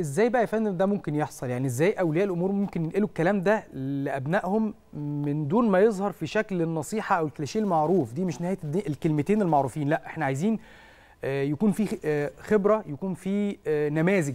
ازاي بقى يا فندم ده ممكن يحصل يعني ازاي اولياء الامور ممكن ينقلوا الكلام ده لابنائهم من دون ما يظهر في شكل النصيحه او الكليشيه المعروف دي مش نهايه الكلمتين المعروفين لا احنا عايزين آه، يكون في آه، خبره يكون في آه، نماذج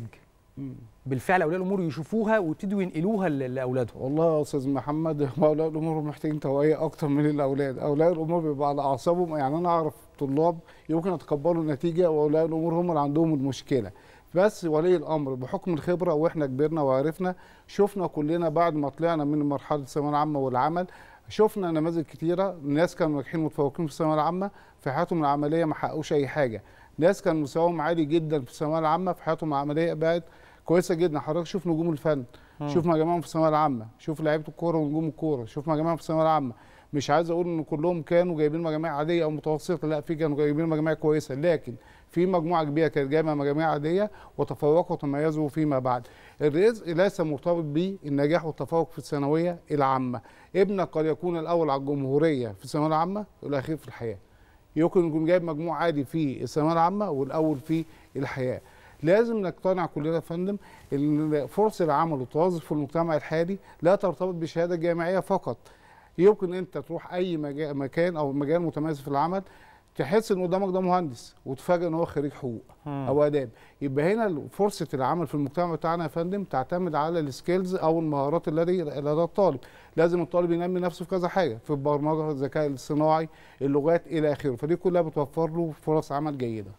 بالفعل اولياء الامور يشوفوها ويبتدوا ينقلوها لاولادهم والله يا استاذ محمد اولياء الامور محتاجين توعيه اكتر من الاولاد اولياء الامور بيبقى على اعصابهم يعني انا اعرف طلاب يمكن يتقبلوا النتيجه واولياء الامور هم اللي عندهم المشكله بس ولي الامر بحكم الخبره واحنا كبرنا وعرفنا شفنا كلنا بعد ما طلعنا من مرحله الثانويه العامه والعمل شفنا نماذج كتيره ناس كانوا ناجحين متفوقين في الثانويه العامه في حياتهم العمليه ما حققوش اي حاجه ناس كان مستواهم عالي جدا في الثانويه العامه في حياتهم العمليه بقت كويسه جدا حضرتك شوف نجوم الفن م. شوف مجامعهم في الثانويه العامه شوف لعيبه الكوره ونجوم الكوره شوف مجامعهم في الثانويه العامه مش عايز اقول ان كلهم كانوا جايبين مجاميع عاديه او متوسطه لا في كانوا جايبين مجاميع كويسه لكن في مجموعه كبيره كانت جايبه مجاميع عاديه وتفوقوا وتميزوا فيما بعد. الرزق ليس مرتبط بالنجاح والتفوق في الثانويه العامه. ابنك قد يكون الاول على الجمهوريه في الثانويه العامه والاخير في الحياه. يمكن يكون جايب مجموع عادي في الثانويه العامه والاول في الحياه. لازم نقتنع كلنا يا فندم ان فرص العمل والتوظف في المجتمع الحالي لا ترتبط بشهاده جامعيه فقط. يمكن انت تروح اي مكان او مجال متميز في العمل تحس ان قدامك ده مهندس وتفاجئ ان هو خريج حقوق او اداب يبقى هنا فرصه العمل في المجتمع بتاعنا يا فندم تعتمد على السكيلز او المهارات التي لدى الطالب لازم الطالب ينمي نفسه في كذا حاجه في البرمجه الذكاء الصناعي اللغات الى اخره فدي كلها بتوفر له فرص عمل جيده